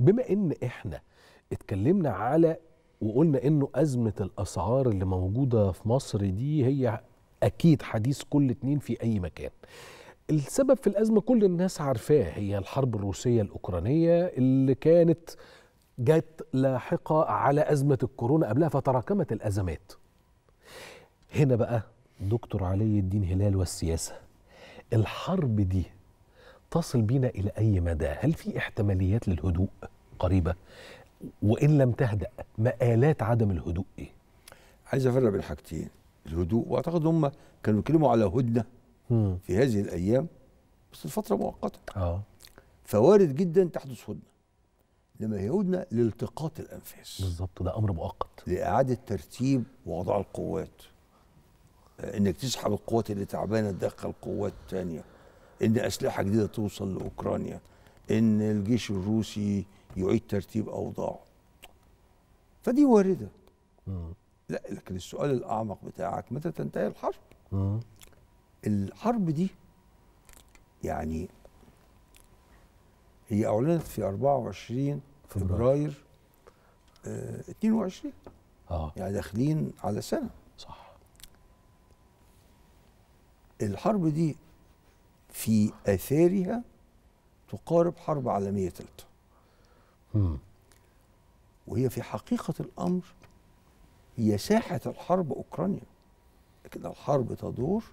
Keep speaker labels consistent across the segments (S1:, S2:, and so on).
S1: بما ان احنا اتكلمنا على وقلنا انه ازمه الاسعار اللي موجوده في مصر دي هي اكيد حديث كل اتنين في اي مكان السبب في الازمه كل الناس عارفاه هي الحرب الروسيه الاوكرانيه اللي كانت جت لاحقه على ازمه الكورونا قبلها فتراكمت الازمات هنا بقى دكتور علي الدين هلال والسياسه الحرب دي تصل بينا إلى أي مدى هل في احتماليات للهدوء قريبة وإن لم تهدأ مآلات عدم الهدوء إيه عايز أفرق بين حاجتين الهدوء وأعتقد هم كانوا بيتكلموا على هدنة في هذه الأيام بس الفترة مؤقتة آه. فوارد جدا تحدث هدنة لما هي هدنة لالتقاط الأنفاس بالظبط ده أمر مؤقت لإعادة ترتيب ووضع القوات آه، انك تسحب القوات اللي تعبانه تدخل قوات تانية ان اسلحه جديده توصل لاوكرانيا ان الجيش الروسي يعيد ترتيب اوضاعه فدي وارده لا لكن السؤال الاعمق بتاعك متى تنتهي الحرب الحرب دي يعني هي اعلنت في 24 فبراير آه 22 اه يعني داخلين على سنه صح الحرب دي في اثارها تقارب حرب عالميه ثالثه وهي في حقيقه الامر هي ساحه الحرب اوكرانيا لكن الحرب تدور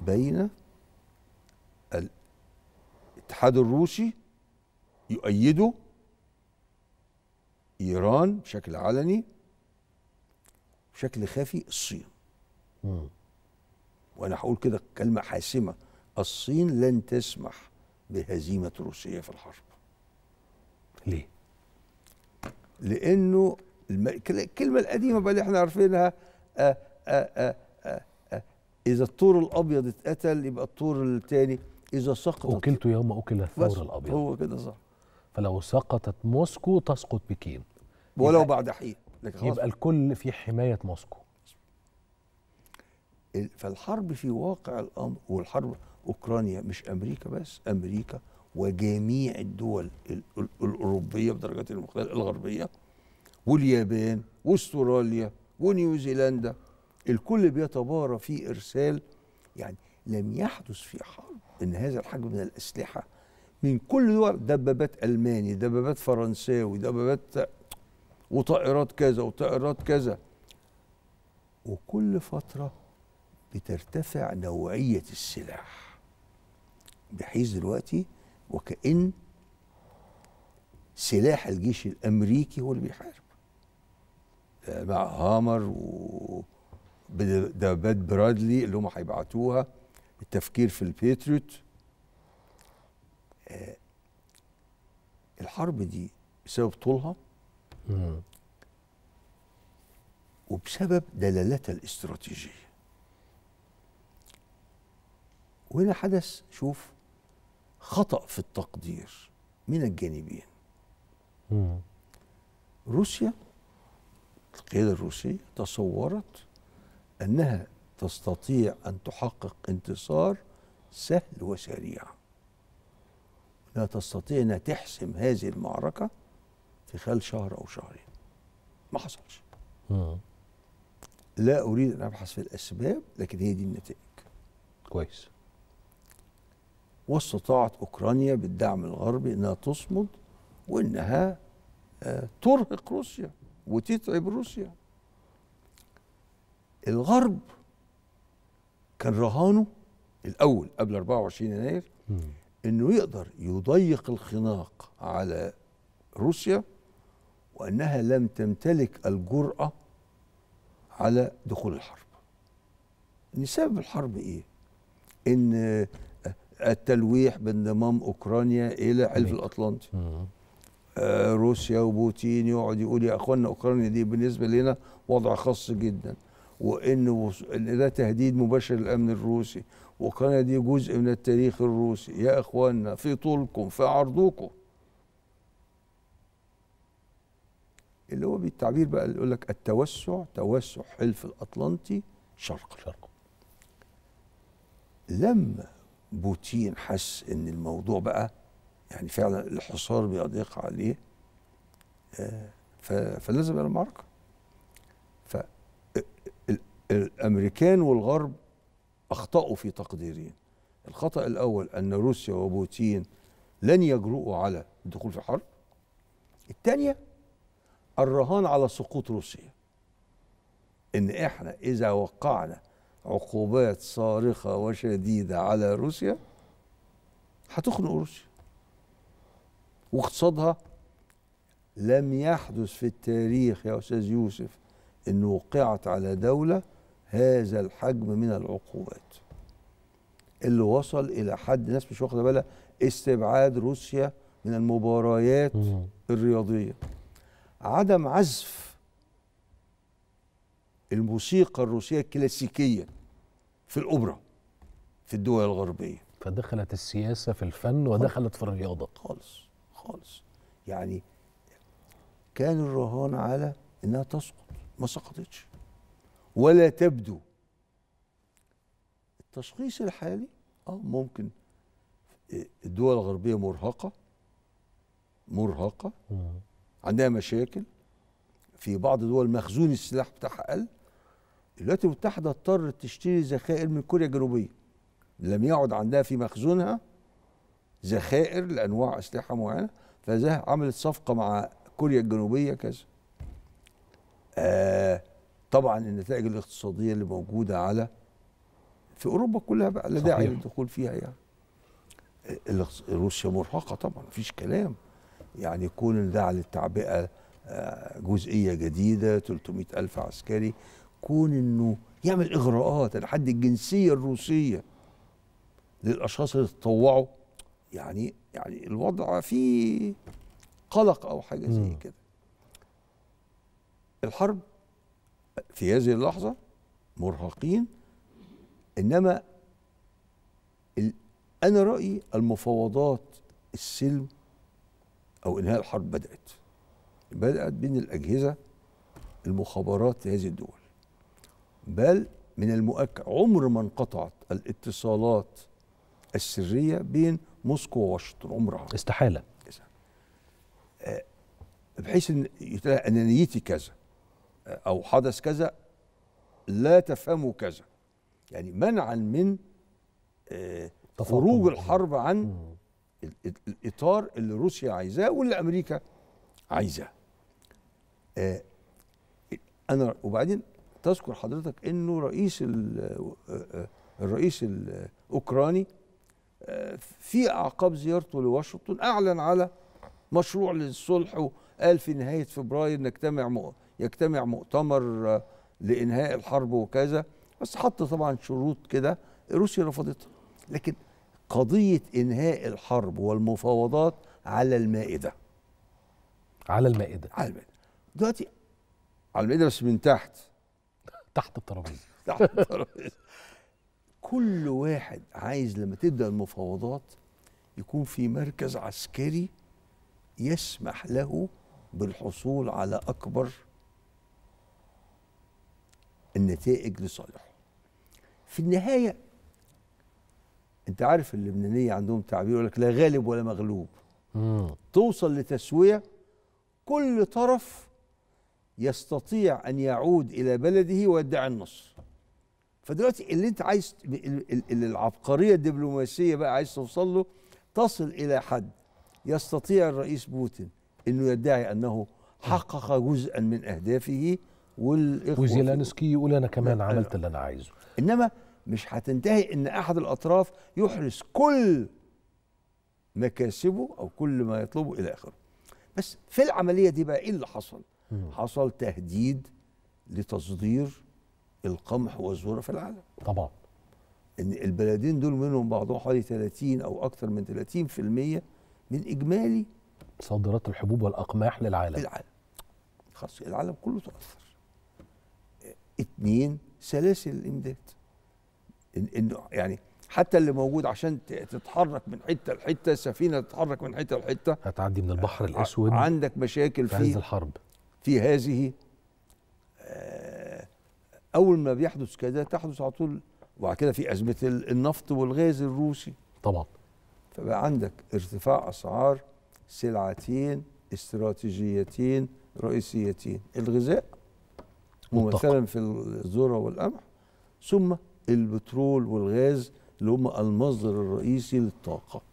S1: بين الاتحاد الروسي يؤيده ايران بشكل علني بشكل خفي الصين مم. وانا هقول كده كلمه حاسمه الصين لن تسمح بهزيمة روسيا في الحرب ليه؟ لأنه الكلمة القديمة بقى اللي احنا عارفينها آآ آه، آآ آه، آآ آه، إذا الطور الأبيض اتقتل يبقى الطور الثاني إذا سقطت أكلت يوم أكل الثور الأبيض هو كده صح فلو سقطت موسكو تسقط بكين ولو بعد حين لكن يبقى الكل في حماية موسكو فالحرب في واقع الأمر والحرب اوكرانيا مش امريكا بس امريكا وجميع الدول الاوروبيه بدرجات المختلفه الغربيه واليابان واستراليا ونيوزيلندا الكل بيتبارى في ارسال يعني لم يحدث في حرب ان هذا الحجم من الاسلحه من كل دول دبابات الماني دبابات فرنساوي دبابات وطائرات كذا وطائرات كذا وكل فتره بترتفع نوعيه السلاح بحيث دلوقتي وكأن سلاح الجيش الأمريكي هو اللي بيحارب آه، مع هامر و برادلي اللي هم هيبعتوها التفكير في البيتريوت آه، الحرب دي بسبب طولها وبسبب دلالتها الاستراتيجيه وهنا حدث شوف خطأ في التقدير من الجانبين روسيا القيادة الروسية تصورت أنها تستطيع أن تحقق انتصار سهل وسريع لا تستطيع أنها تحسم هذه المعركة في خلال شهر أو شهرين ما حصلش لا أريد أن أبحث في الأسباب لكن هي دي النتائج كويس واستطاعت أوكرانيا بالدعم الغربي أنها تصمد وأنها آه، ترهق روسيا وتتعب روسيا الغرب كان رهانه الأول قبل 24 يناير أنه يقدر يضيق الخناق على روسيا وأنها لم تمتلك الجرأة على دخول الحرب. إن سبب الحرب إيه؟ إن التلويح بانضمام اوكرانيا الى حلف الاطلنطي آه روسيا وبوتين يقعد يقول يا اخوانا اوكرانيا دي بالنسبه لنا وضع خاص جدا وان ده تهديد مباشر للامن الروسي وكان دي جزء من التاريخ الروسي يا اخوانا في طولكم في عرضكم اللي هو بالتعبير بقى اللي يقول لك التوسع توسع حلف الاطلنطي شرقا شرق. لما بوتين حس ان الموضوع بقى يعني فعلا الحصار بيضيق عليه آه، فلازم الى المعركه الامريكان والغرب اخطاوا في تقديرين الخطا الاول ان روسيا وبوتين لن يجرؤوا على الدخول في حرب الثانيه الرهان على سقوط روسيا ان احنا اذا وقعنا عقوبات صارخة وشديدة على روسيا هتخنق روسيا واقتصادها لم يحدث في التاريخ يا أستاذ يوسف أن وقعت على دولة هذا الحجم من العقوبات اللي وصل إلى حد الناس مش واخدة بالها استبعاد روسيا من المباريات الرياضية عدم عزف الموسيقى الروسيه الكلاسيكيه في الاوبرا في الدول الغربيه فدخلت السياسه في الفن ودخلت في الرياضه خالص خالص يعني كان الرهان على انها تسقط ما سقطتش ولا تبدو التشخيص الحالي اه ممكن الدول الغربيه مرهقه مرهقه عندها مشاكل في بعض الدول مخزون السلاح بتاعها قل الولايات المتحدة اضطرت تشتري ذخائر من كوريا الجنوبية لم يعد عندها في مخزونها ذخائر لأنواع أسلحة معينة فذا عملت صفقة مع كوريا الجنوبية كذا آه طبعا النتائج الاقتصادية اللي موجودة على في أوروبا كلها بقى لا داعي للدخول فيها يعني روسيا مرهقة طبعا مفيش كلام يعني كون ده على التعبئة آه، جزئية جديدة 300 ألف عسكري كون انه يعمل اغراءات لحد الجنسيه الروسيه للاشخاص اللي تطوعوا يعني يعني الوضع فيه قلق او حاجه زي كده الحرب في هذه اللحظه مرهقين انما انا رايي المفاوضات السلم او انهاء الحرب بدات بدات بين الاجهزه المخابرات لهذه الدول بل من المؤكد عمر ما انقطعت الاتصالات السريه بين موسكو وواشنطن عمرها استحاله آه، بحيث ان ان انانيتي كذا آه، او حدث كذا لا تفهموا كذا يعني منعا من آه، خروج الحرب عن الاطار اللي روسيا عايزاه واللي امريكا عايزاه انا وبعدين تذكر حضرتك انه رئيس آه، آه، الرئيس الاوكراني آه، في اعقاب زيارته لواشنطن اعلن على مشروع للصلح وقال في نهايه فبراير نجتمع يجتمع مؤتمر لانهاء الحرب وكذا بس حط طبعا شروط كده روسيا رفضتها لكن قضيه انهاء الحرب والمفاوضات على المائده على المائده على المائده دلوقتي على المائده بس من تحت تحت الترابيزه تحت الترابيزه كل واحد عايز لما تبدا المفاوضات يكون في مركز عسكري يسمح له بالحصول على اكبر النتائج لصالحه في النهايه انت عارف اللبنانيه عندهم تعبير يقول لك لا غالب ولا مغلوب مم. توصل لتسويه كل طرف يستطيع ان يعود الى بلده ويدعي النصر فدلوقتي اللي انت عايز اللي العبقريه الدبلوماسيه بقى عايز توصل له تصل الى حد يستطيع الرئيس بوتين انه يدعي انه حقق جزءا من اهدافه والاخوه وزيلانسكي يقول انا كمان عملت اللي انا عايزه انما مش هتنتهي ان احد الاطراف يحرس كل مكاسبه او كل ما يطلبه الى اخره بس في العمليه دي بقى ايه اللي حصل؟ حصل تهديد لتصدير القمح والذره في العالم طبعا ان البلدين دول منهم بعضهم حوالي 30 او اكثر من 30% من اجمالي صادرات الحبوب والاقماح للعالم العالم خلاص العالم كله تاثر اتنين سلاسل الامداد إن انه يعني حتى اللي موجود عشان تتحرك من حته لحته السفينه تتحرك من حته لحته هتعدي من البحر آه، الاسود عندك مشاكل في عز الحرب في هذه آه، اول ما بيحدث كده تحدث على طول وبعد كده في ازمه النفط والغاز الروسي طبعا فبقى عندك ارتفاع اسعار سلعتين استراتيجيتين رئيسيتين الغذاء ممثلا في الذره والقمح ثم البترول والغاز اللي هم المصدر الرئيسي للطاقه